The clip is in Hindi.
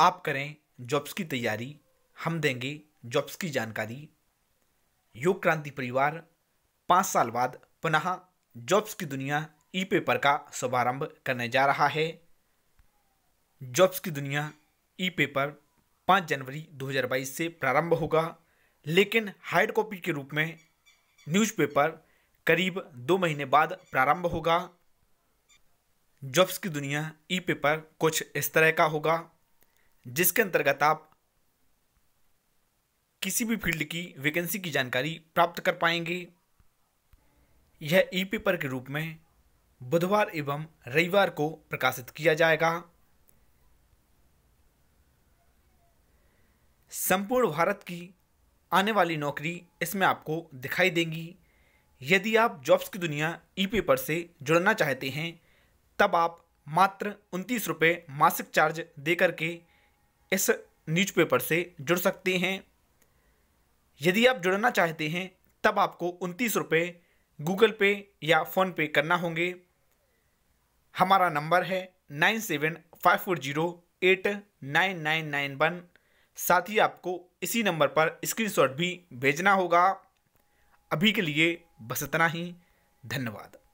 आप करें जॉब्स की तैयारी हम देंगे जॉब्स की जानकारी योग क्रांति परिवार पाँच साल बाद पुनः जॉब्स की दुनिया ई पेपर का शुभारंभ करने जा रहा है जॉब्स की दुनिया ई पेपर 5 जनवरी 2022 से प्रारंभ होगा लेकिन हार्ड कॉपी के रूप में न्यूज़पेपर करीब दो महीने बाद प्रारंभ होगा जॉब्स की दुनिया ई पेपर कुछ इस तरह का होगा जिसके अंतर्गत आप किसी भी फील्ड की वैकेंसी की जानकारी प्राप्त कर पाएंगे यह ई पेपर के रूप में बुधवार एवं रविवार को प्रकाशित किया जाएगा संपूर्ण भारत की आने वाली नौकरी इसमें आपको दिखाई देंगी यदि आप जॉब्स की दुनिया ई पेपर से जुड़ना चाहते हैं तब आप मात्र उनतीस रुपये मासिक चार्ज दे करके इस न्यूज़पेपर से जुड़ सकते हैं यदि आप जुड़ना चाहते हैं तब आपको उनतीस रुपये गूगल पे या फ़ोनपे करना होंगे हमारा नंबर है nine seven five four zero eight nine nine nine one साथ ही आपको इसी नंबर पर स्क्रीनशॉट भी भेजना होगा अभी के लिए बस इतना ही धन्यवाद